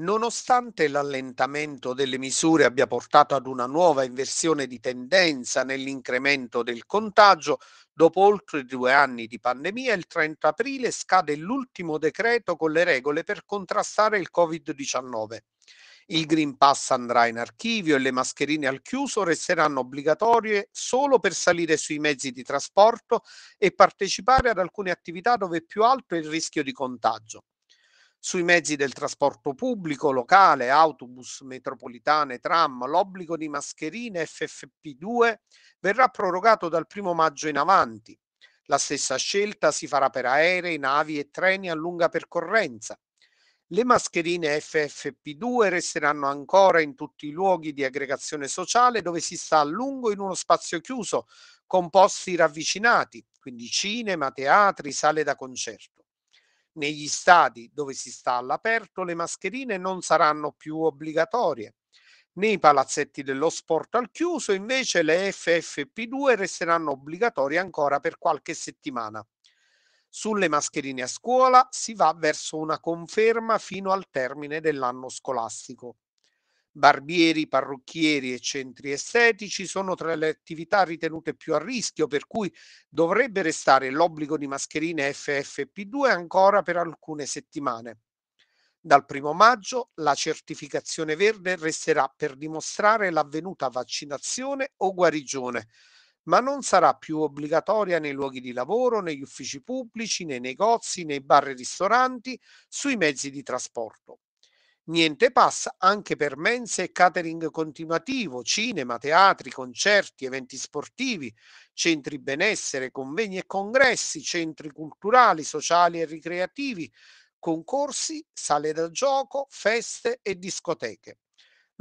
Nonostante l'allentamento delle misure abbia portato ad una nuova inversione di tendenza nell'incremento del contagio, dopo oltre due anni di pandemia, il 30 aprile scade l'ultimo decreto con le regole per contrastare il Covid-19. Il Green Pass andrà in archivio e le mascherine al chiuso resteranno obbligatorie solo per salire sui mezzi di trasporto e partecipare ad alcune attività dove è più alto il rischio di contagio sui mezzi del trasporto pubblico locale, autobus, metropolitane, tram, l'obbligo di mascherine FFP2 verrà prorogato dal 1 maggio in avanti. La stessa scelta si farà per aerei, navi e treni a lunga percorrenza. Le mascherine FFP2 resteranno ancora in tutti i luoghi di aggregazione sociale dove si sta a lungo in uno spazio chiuso, con posti ravvicinati, quindi cinema, teatri, sale da concerto. Negli stadi dove si sta all'aperto le mascherine non saranno più obbligatorie. Nei palazzetti dello sport al chiuso invece le FFP2 resteranno obbligatorie ancora per qualche settimana. Sulle mascherine a scuola si va verso una conferma fino al termine dell'anno scolastico barbieri, parrucchieri e centri estetici sono tra le attività ritenute più a rischio, per cui dovrebbe restare l'obbligo di mascherine FFP2 ancora per alcune settimane. Dal primo maggio la certificazione verde resterà per dimostrare l'avvenuta vaccinazione o guarigione, ma non sarà più obbligatoria nei luoghi di lavoro, negli uffici pubblici, nei negozi, nei bar e ristoranti, sui mezzi di trasporto. Niente passa anche per mense e catering continuativo, cinema, teatri, concerti, eventi sportivi, centri benessere, convegni e congressi, centri culturali, sociali e ricreativi, concorsi, sale da gioco, feste e discoteche.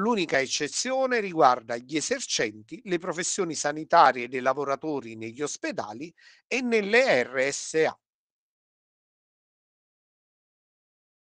L'unica eccezione riguarda gli esercenti, le professioni sanitarie dei lavoratori negli ospedali e nelle RSA.